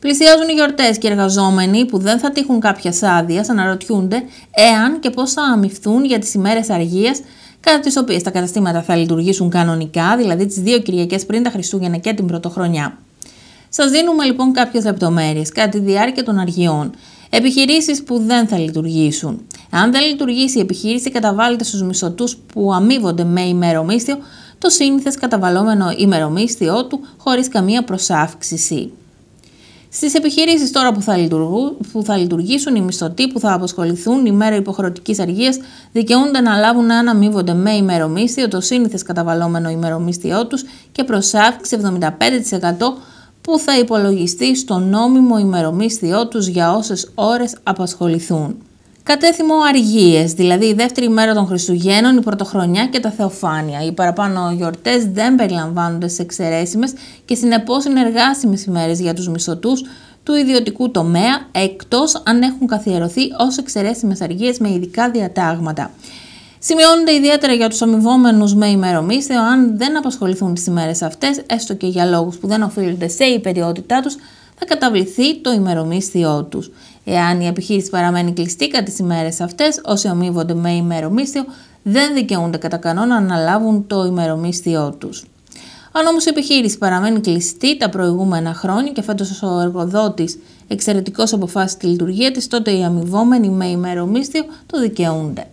Πλησιάζουν οι γιορτές και οι εργαζόμενοι που δεν θα τύχουν κάποια άδεια αναρωτιούνται εάν και πώς θα αμυφθούν για τις ημέρες αργίας κατά τις οποίες τα καταστήματα θα λειτουργήσουν κανονικά, δηλαδή τις δύο Κυριακές πριν τα Χριστούγεννα και την Πρωτοχρονιά. Σας δίνουμε λοιπόν κάποιες λεπτομέρειες κατά τη διάρκεια των αργιών. Επιχειρήσεις που δεν θα λειτουργήσουν. Αν δεν λειτουργήσει η επιχείρηση, καταβάλλεται στους μισθωτούς που αμείβονται με ημερομίσθιο το σύνηθες καταβαλλόμενο ημερομίσθιό του χωρίς καμία προσάυξηση. Στις επιχειρήσεις τώρα που θα, που θα λειτουργήσουν, οι μισθωτοί που θα αποσχοληθούν η μέρα υποχρεωτικής αργίας δικαιούνται να λάβουν να αναμείβονται με ημερομίσθιο το σύνηθες καταβαλλόμενο ημερομίσθιό τους και προ αύξηση 75% που θα υπολογιστεί στο νόμιμο ημερομίσθιό τους για όσες ώρες απασχοληθούν. Κατέθυμο αργίες, δηλαδή η δεύτερη μέρα των Χριστουγέννων, η Πρωτοχρονιά και τα Θεοφάνεια. Οι παραπάνω γιορτές δεν περιλαμβάνονται σε εξαιρέσιμε και συνεπώς εργάσιμες ημέρες για τους μισθωτούς του ιδιωτικού τομέα, εκτός αν έχουν καθιερωθεί ως εξαιρέσιμες αργίες με ειδικά διατάγματα. Σημειώνονται ιδιαίτερα για τους αμοιβόμενου με ημερομίσθιο αν δεν απασχοληθούν τις ημέρες αυτές, έστω και για λόγους που δεν οφείλονται σε υπεριότητά τους, θα καταβληθεί το ημερομίσθιό τους. Εάν η επιχείρηση παραμένει κλειστή κατά τις ημέρες αυτές, όσοι αμοιβόνται με ημερομίσθιο δεν δικαιούνται κατά κανόνα να αναλάβουν το ημερομίσθιό τους. Αν όμως η επιχείρηση παραμένει κλειστή τα προηγούμενα χρόνια και φέτος ο εργοδότης εξαιρετικός αποφάσισε τη λειτουργία της, τότε οι αμοιβόμενοι με ημερομίσθιο το δικαιούνται.